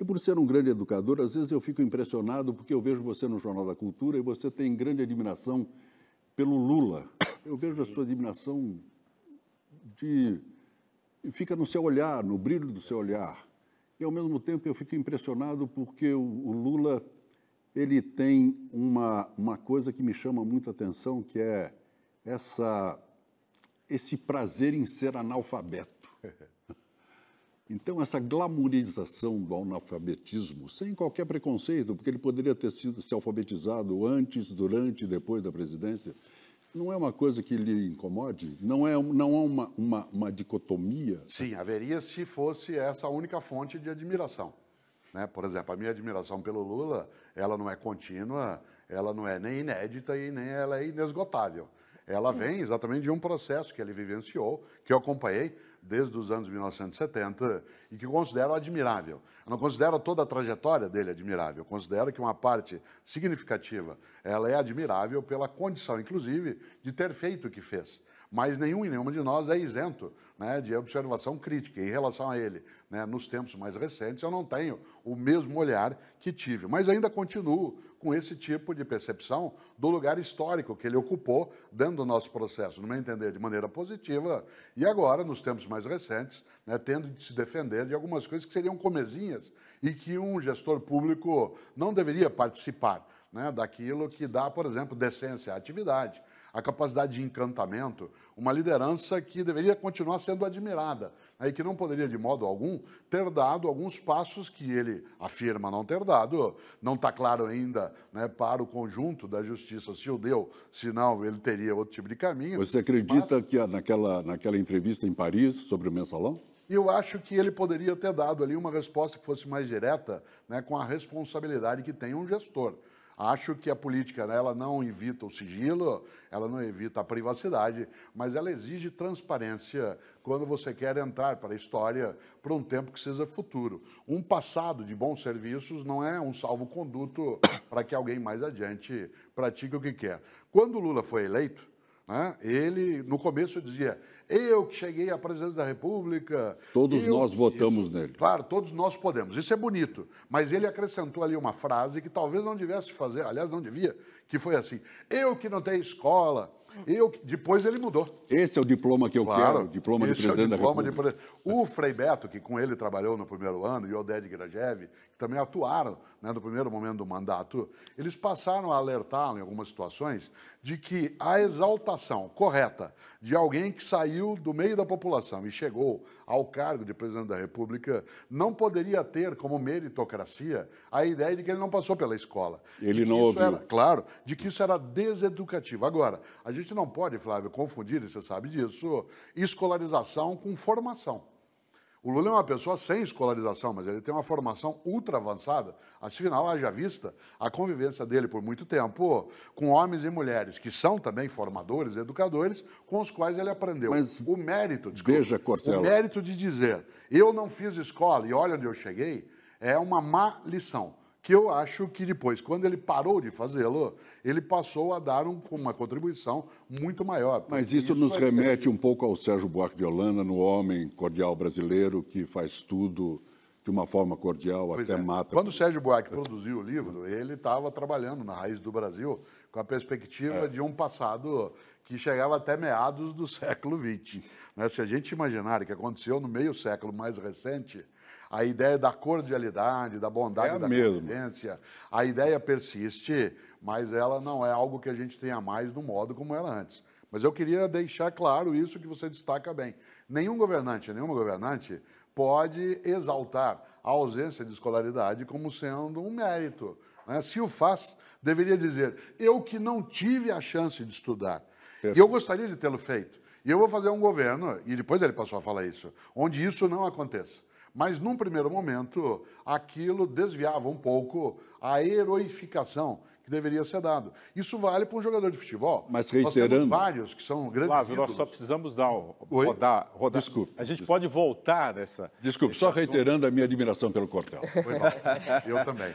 E por ser um grande educador, às vezes eu fico impressionado porque eu vejo você no Jornal da Cultura e você tem grande admiração pelo Lula. Eu vejo a sua admiração de fica no seu olhar, no brilho do seu olhar. E ao mesmo tempo eu fico impressionado porque o, o Lula ele tem uma uma coisa que me chama muita atenção, que é essa esse prazer em ser analfabeto. Então, essa glamorização do analfabetismo, sem qualquer preconceito, porque ele poderia ter sido se alfabetizado antes, durante e depois da presidência, não é uma coisa que lhe incomode? Não é não há é uma, uma, uma dicotomia? Sim, haveria se fosse essa a única fonte de admiração. Né? Por exemplo, a minha admiração pelo Lula, ela não é contínua, ela não é nem inédita e nem ela é inesgotável. Ela vem exatamente de um processo que ele vivenciou, que eu acompanhei desde os anos 1970 e que considero admirável. Eu não considero toda a trajetória dele admirável, eu considero que uma parte significativa ela é admirável pela condição, inclusive, de ter feito o que fez. Mas nenhum e nenhuma de nós é isento né, de observação crítica em relação a ele. Né? Nos tempos mais recentes, eu não tenho o mesmo olhar que tive, mas ainda continuo com esse tipo de percepção do lugar histórico que ele ocupou dentro do nosso processo, no meu entender, de maneira positiva, e agora, nos tempos mais recentes, né, tendo de se defender de algumas coisas que seriam comezinhas e que um gestor público não deveria participar né, daquilo que dá, por exemplo, decência à atividade a capacidade de encantamento, uma liderança que deveria continuar sendo admirada né, e que não poderia, de modo algum, ter dado alguns passos que ele afirma não ter dado. Não está claro ainda né, para o conjunto da justiça se o deu, senão ele teria outro tipo de caminho. Você acredita mas... que naquela, naquela entrevista em Paris sobre o mensalão? eu acho que ele poderia ter dado ali uma resposta que fosse mais direta né, com a responsabilidade que tem um gestor. Acho que a política né, ela não evita o sigilo, ela não evita a privacidade, mas ela exige transparência quando você quer entrar para a história para um tempo que seja futuro. Um passado de bons serviços não é um salvo-conduto para que alguém mais adiante pratique o que quer. Quando Lula foi eleito, né? Ele, no começo, dizia: Eu que cheguei à presidência da República. Todos eu... nós votamos Isso, nele. Claro, todos nós podemos. Isso é bonito. Mas ele acrescentou ali uma frase que talvez não devesse fazer, aliás, não devia, que foi assim: Eu que não tenho escola. Eu, depois ele mudou. Esse é o diploma que eu claro, quero, diploma de presidente é o diploma da República. De... O Frei Beto, que com ele trabalhou no primeiro ano, e o Oded Grajev, que também atuaram né, no primeiro momento do mandato, eles passaram a alertá-lo em algumas situações de que a exaltação correta de alguém que saiu do meio da população e chegou ao cargo de presidente da República, não poderia ter como meritocracia a ideia de que ele não passou pela escola. Ele não ouviu. Era, claro, de que isso era deseducativo. Agora, a gente não pode, Flávio, confundir, e você sabe disso, escolarização com formação. O Lula é uma pessoa sem escolarização, mas ele tem uma formação ultra avançada. Afinal, haja vista a convivência dele por muito tempo com homens e mulheres que são também formadores, educadores, com os quais ele aprendeu. Mas o mérito, desculpa, veja, Cortella. o mérito de dizer eu não fiz escola e olha onde eu cheguei, é uma má lição que eu acho que depois, quando ele parou de fazê-lo, ele passou a dar um, uma contribuição muito maior. Mas isso, isso nos é... remete um pouco ao Sérgio Buarque de Holanda, no Homem Cordial Brasileiro, que faz tudo de uma forma cordial, pois até é. mata. Quando o Sérgio Buarque produziu o livro, ele estava trabalhando na raiz do Brasil com a perspectiva é. de um passado que chegava até meados do século XX. Né? Se a gente imaginar que aconteceu no meio século mais recente, a ideia da cordialidade, da bondade, é da convivência, a ideia persiste, mas ela não é algo que a gente tenha mais do modo como era antes. Mas eu queria deixar claro isso que você destaca bem. Nenhum governante, nenhuma governante pode exaltar a ausência de escolaridade como sendo um mérito. Né? Se o faz, deveria dizer: eu que não tive a chance de estudar. Perfeito. E eu gostaria de tê-lo feito. E eu vou fazer um governo, e depois ele passou a falar isso, onde isso não aconteça. Mas, num primeiro momento, aquilo desviava um pouco a heroificação que deveria ser dado. Isso vale para um jogador de futebol. Mas reiterando... vários que são grandes Flávio, nós só precisamos dar, Oi? rodar, rodar. Desculpe. A gente pode voltar nessa... Desculpe, só reiterando a minha admiração pelo Cortel. Foi mal. Eu também.